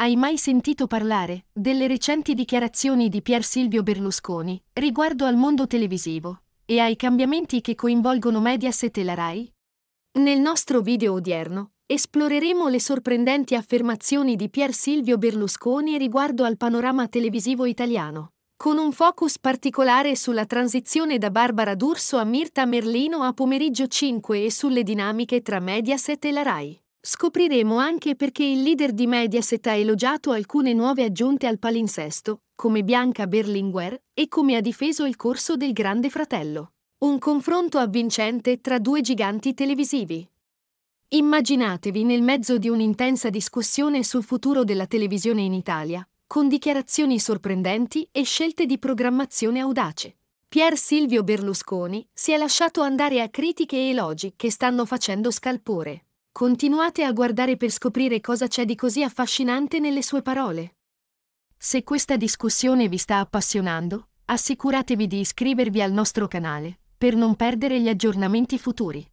Hai mai sentito parlare delle recenti dichiarazioni di Pier Silvio Berlusconi riguardo al mondo televisivo e ai cambiamenti che coinvolgono Mediaset e la RAI? Nel nostro video odierno esploreremo le sorprendenti affermazioni di Pier Silvio Berlusconi riguardo al panorama televisivo italiano, con un focus particolare sulla transizione da Barbara D'Urso a Mirta Merlino a pomeriggio 5 e sulle dinamiche tra Mediaset e la RAI. Scopriremo anche perché il leader di Mediaset ha elogiato alcune nuove aggiunte al palinsesto, come Bianca Berlinguer, e come ha difeso il corso del Grande Fratello. Un confronto avvincente tra due giganti televisivi. Immaginatevi nel mezzo di un'intensa discussione sul futuro della televisione in Italia, con dichiarazioni sorprendenti e scelte di programmazione audace. Pier Silvio Berlusconi si è lasciato andare a critiche e elogi che stanno facendo scalpore. Continuate a guardare per scoprire cosa c'è di così affascinante nelle sue parole. Se questa discussione vi sta appassionando, assicuratevi di iscrivervi al nostro canale, per non perdere gli aggiornamenti futuri.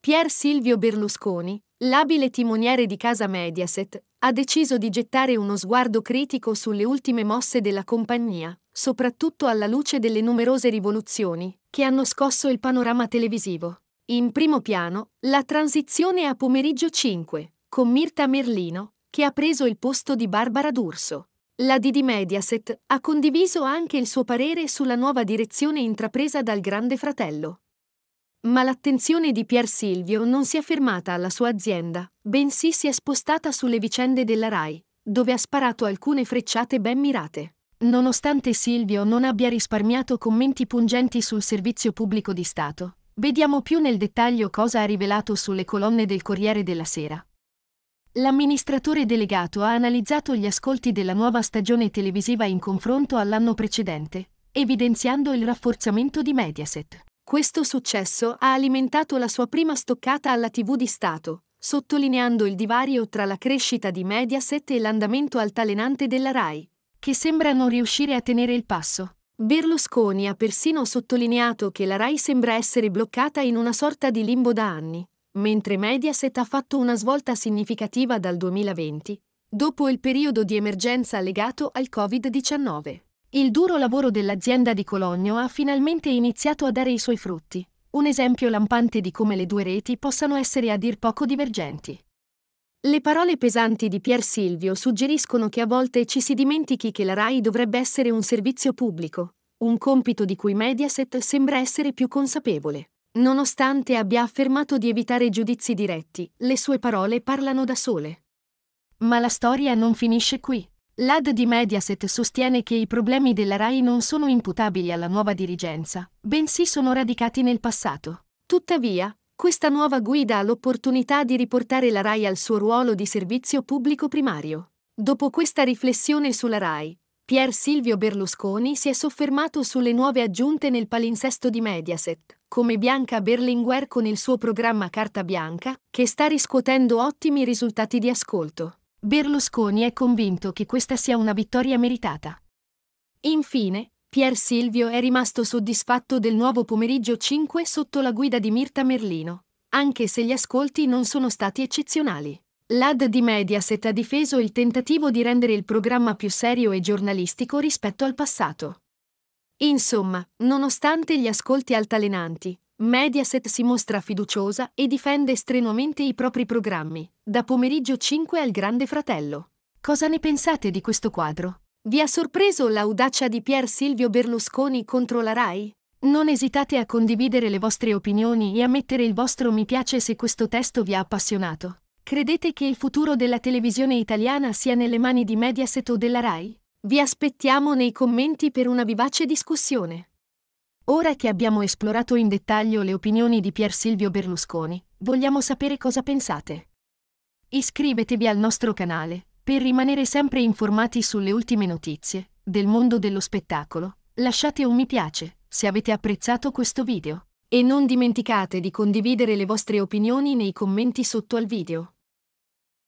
Pier Silvio Berlusconi, l'abile timoniere di casa Mediaset, ha deciso di gettare uno sguardo critico sulle ultime mosse della compagnia, soprattutto alla luce delle numerose rivoluzioni che hanno scosso il panorama televisivo. In primo piano, la transizione a pomeriggio 5, con Mirta Merlino, che ha preso il posto di Barbara D'Urso. La Didi Mediaset ha condiviso anche il suo parere sulla nuova direzione intrapresa dal Grande Fratello. Ma l'attenzione di Pier Silvio non si è fermata alla sua azienda, bensì si è spostata sulle vicende della RAI, dove ha sparato alcune frecciate ben mirate. Nonostante Silvio non abbia risparmiato commenti pungenti sul servizio pubblico di Stato, Vediamo più nel dettaglio cosa ha rivelato sulle colonne del Corriere della Sera. L'amministratore delegato ha analizzato gli ascolti della nuova stagione televisiva in confronto all'anno precedente, evidenziando il rafforzamento di Mediaset. Questo successo ha alimentato la sua prima stoccata alla TV di Stato, sottolineando il divario tra la crescita di Mediaset e l'andamento altalenante della RAI, che sembra non riuscire a tenere il passo. Berlusconi ha persino sottolineato che la RAI sembra essere bloccata in una sorta di limbo da anni, mentre Mediaset ha fatto una svolta significativa dal 2020, dopo il periodo di emergenza legato al Covid-19. Il duro lavoro dell'azienda di Cologno ha finalmente iniziato a dare i suoi frutti, un esempio lampante di come le due reti possano essere a dir poco divergenti. Le parole pesanti di Pier Silvio suggeriscono che a volte ci si dimentichi che la RAI dovrebbe essere un servizio pubblico, un compito di cui Mediaset sembra essere più consapevole. Nonostante abbia affermato di evitare giudizi diretti, le sue parole parlano da sole. Ma la storia non finisce qui. L'AD di Mediaset sostiene che i problemi della RAI non sono imputabili alla nuova dirigenza, bensì sono radicati nel passato. Tuttavia, questa nuova guida ha l'opportunità di riportare la RAI al suo ruolo di servizio pubblico primario. Dopo questa riflessione sulla RAI, Pier Silvio Berlusconi si è soffermato sulle nuove aggiunte nel palinsesto di Mediaset, come Bianca Berlinguer con il suo programma Carta Bianca, che sta riscuotendo ottimi risultati di ascolto. Berlusconi è convinto che questa sia una vittoria meritata. Infine, Pier Silvio è rimasto soddisfatto del nuovo pomeriggio 5 sotto la guida di Mirta Merlino, anche se gli ascolti non sono stati eccezionali. L'AD di Mediaset ha difeso il tentativo di rendere il programma più serio e giornalistico rispetto al passato. Insomma, nonostante gli ascolti altalenanti, Mediaset si mostra fiduciosa e difende strenuamente i propri programmi, da pomeriggio 5 al Grande Fratello. Cosa ne pensate di questo quadro? Vi ha sorpreso l'audacia di Pier Silvio Berlusconi contro la RAI? Non esitate a condividere le vostre opinioni e a mettere il vostro mi piace se questo testo vi ha appassionato. Credete che il futuro della televisione italiana sia nelle mani di Mediaset o della RAI? Vi aspettiamo nei commenti per una vivace discussione. Ora che abbiamo esplorato in dettaglio le opinioni di Pier Silvio Berlusconi, vogliamo sapere cosa pensate. Iscrivetevi al nostro canale per rimanere sempre informati sulle ultime notizie del mondo dello spettacolo, lasciate un mi piace se avete apprezzato questo video. E non dimenticate di condividere le vostre opinioni nei commenti sotto al video.